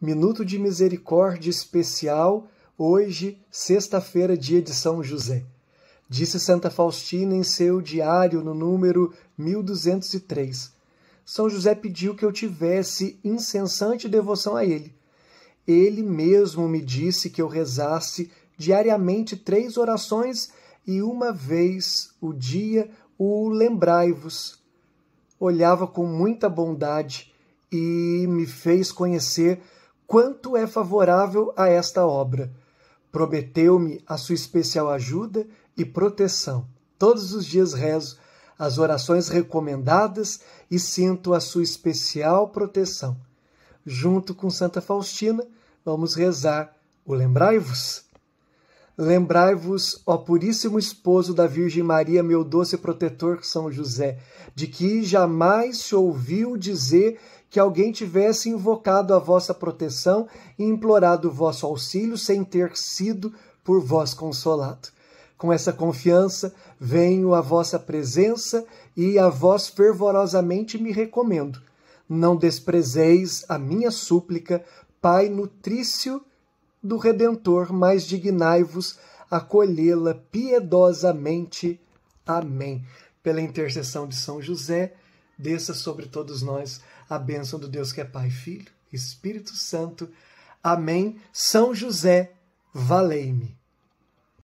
Minuto de Misericórdia Especial, hoje, sexta-feira, dia de São José. Disse Santa Faustina em seu diário no número 1203. São José pediu que eu tivesse incessante devoção a ele. Ele mesmo me disse que eu rezasse diariamente três orações e uma vez o dia o lembrai-vos. Olhava com muita bondade e me fez conhecer quanto é favorável a esta obra. Prometeu-me a sua especial ajuda e proteção. Todos os dias rezo as orações recomendadas e sinto a sua especial proteção. Junto com Santa Faustina, vamos rezar o Lembrai-vos. Lembrai-vos, ó puríssimo esposo da Virgem Maria, meu doce protetor São José, de que jamais se ouviu dizer que alguém tivesse invocado a vossa proteção e implorado o vosso auxílio sem ter sido por vós consolado. Com essa confiança, venho à vossa presença e a vós fervorosamente me recomendo. Não desprezeis a minha súplica, Pai nutrício do Redentor, mas dignai-vos acolhê-la piedosamente. Amém. Pela intercessão de São José, desça sobre todos nós a bênção do Deus que é Pai, Filho, Espírito Santo. Amém. São José, valei-me.